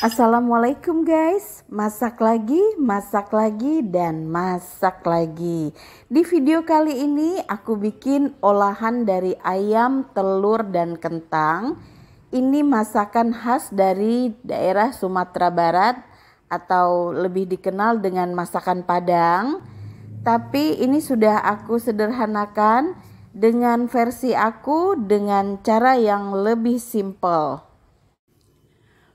Assalamualaikum guys, masak lagi, masak lagi, dan masak lagi. Di video kali ini aku bikin olahan dari ayam, telur, dan kentang. Ini masakan khas dari daerah Sumatera Barat atau lebih dikenal dengan masakan Padang. Tapi ini sudah aku sederhanakan dengan versi aku dengan cara yang lebih simple.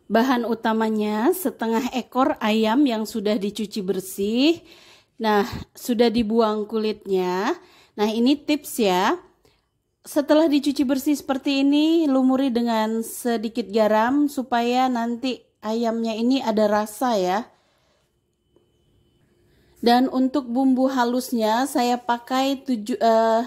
Bahan utamanya setengah ekor ayam yang sudah dicuci bersih. Nah, sudah dibuang kulitnya. Nah, ini tips ya. Setelah dicuci bersih seperti ini, lumuri dengan sedikit garam supaya nanti ayamnya ini ada rasa ya. Dan untuk bumbu halusnya saya pakai 7 eh,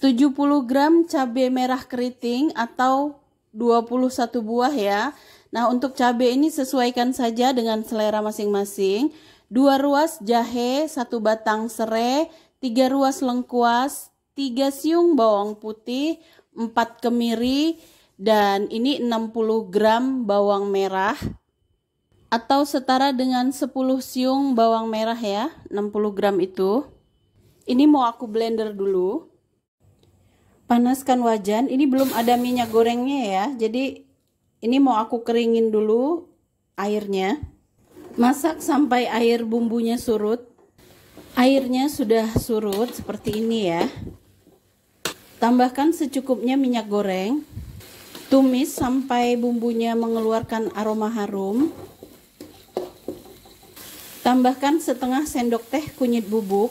70 gram cabai merah keriting atau 21 buah ya. Nah, untuk cabai ini sesuaikan saja dengan selera masing-masing. 2 ruas jahe, 1 batang serai, 3 ruas lengkuas, 3 siung bawang putih, 4 kemiri, dan ini 60 gram bawang merah atau setara dengan 10 siung bawang merah ya, 60 gram itu. Ini mau aku blender dulu panaskan wajan ini belum ada minyak gorengnya ya jadi ini mau aku keringin dulu airnya masak sampai air bumbunya surut airnya sudah surut seperti ini ya tambahkan secukupnya minyak goreng tumis sampai bumbunya mengeluarkan aroma harum tambahkan setengah sendok teh kunyit bubuk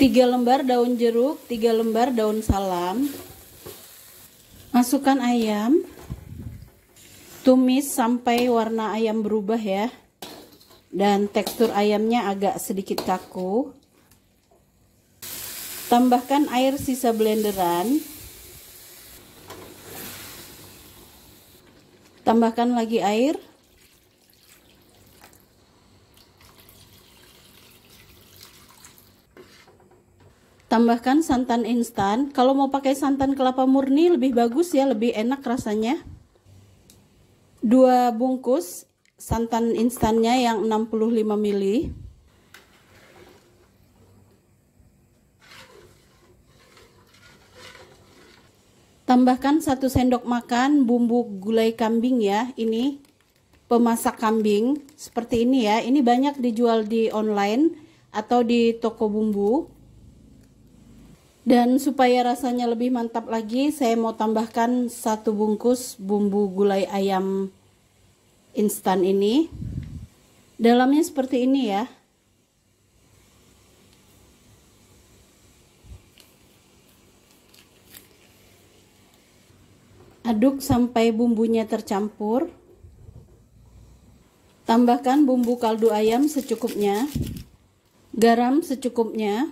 3 lembar daun jeruk, 3 lembar daun salam. Masukkan ayam. Tumis sampai warna ayam berubah ya. Dan tekstur ayamnya agak sedikit kaku. Tambahkan air sisa blenderan. Tambahkan lagi air. Tambahkan santan instan. Kalau mau pakai santan kelapa murni lebih bagus ya, lebih enak rasanya. Dua bungkus santan instannya yang 65 ml. Tambahkan 1 sendok makan bumbu gulai kambing ya. Ini pemasak kambing seperti ini ya. Ini banyak dijual di online atau di toko bumbu. Dan supaya rasanya lebih mantap lagi, saya mau tambahkan satu bungkus bumbu gulai ayam instan ini. Dalamnya seperti ini ya. Aduk sampai bumbunya tercampur. Tambahkan bumbu kaldu ayam secukupnya, garam secukupnya,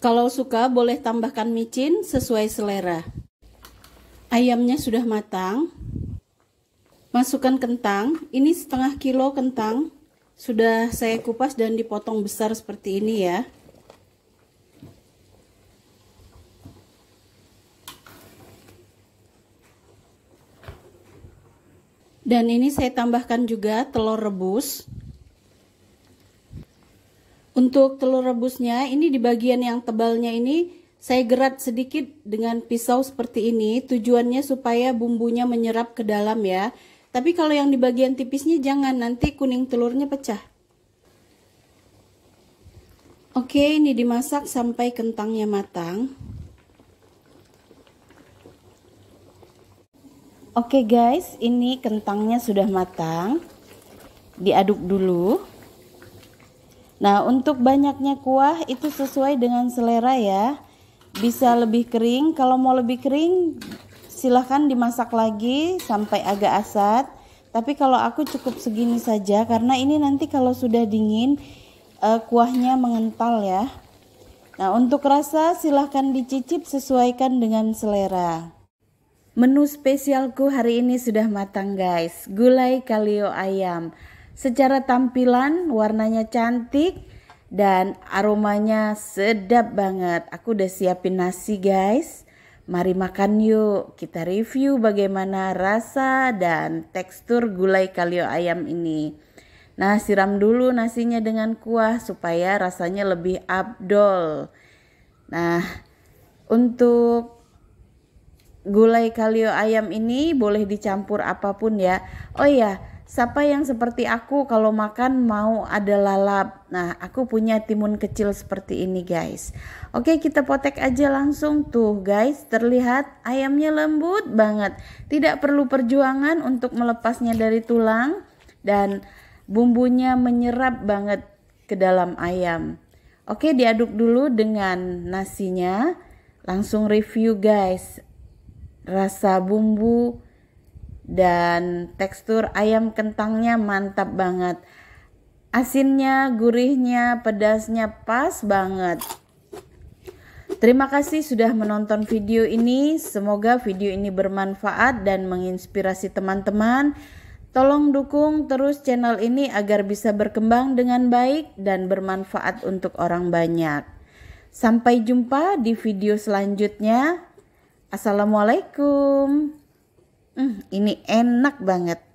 kalau suka boleh tambahkan micin sesuai selera. Ayamnya sudah matang. Masukkan kentang. Ini setengah kilo kentang. Sudah saya kupas dan dipotong besar seperti ini ya. Dan ini saya tambahkan juga telur rebus. Untuk telur rebusnya, ini di bagian yang tebalnya ini saya gerat sedikit dengan pisau seperti ini. Tujuannya supaya bumbunya menyerap ke dalam ya. Tapi kalau yang di bagian tipisnya jangan, nanti kuning telurnya pecah. Oke, ini dimasak sampai kentangnya matang. Oke guys, ini kentangnya sudah matang. Diaduk dulu. Nah, untuk banyaknya kuah itu sesuai dengan selera ya. Bisa lebih kering, kalau mau lebih kering silahkan dimasak lagi sampai agak asat. Tapi kalau aku cukup segini saja karena ini nanti kalau sudah dingin uh, kuahnya mengental ya. Nah, untuk rasa silahkan dicicip sesuaikan dengan selera. Menu spesialku hari ini sudah matang guys, gulai kalio ayam. Secara tampilan warnanya cantik dan aromanya sedap banget. Aku udah siapin nasi guys. Mari makan yuk. Kita review bagaimana rasa dan tekstur gulai kalio ayam ini. Nah, siram dulu nasinya dengan kuah supaya rasanya lebih abdol. Nah, untuk gulai kalio ayam ini boleh dicampur apapun ya. Oh iya. Siapa yang seperti aku kalau makan mau ada lalap? Nah, aku punya timun kecil seperti ini, guys. Oke, kita potek aja langsung tuh, guys. Terlihat ayamnya lembut banget. Tidak perlu perjuangan untuk melepasnya dari tulang dan bumbunya menyerap banget ke dalam ayam. Oke, diaduk dulu dengan nasinya. Langsung review, guys. Rasa bumbu dan tekstur ayam kentangnya mantap banget. Asinnya, gurihnya, pedasnya pas banget. Terima kasih sudah menonton video ini. Semoga video ini bermanfaat dan menginspirasi teman-teman. Tolong dukung terus channel ini agar bisa berkembang dengan baik dan bermanfaat untuk orang banyak. Sampai jumpa di video selanjutnya. Assalamualaikum. Hmm, ini enak banget.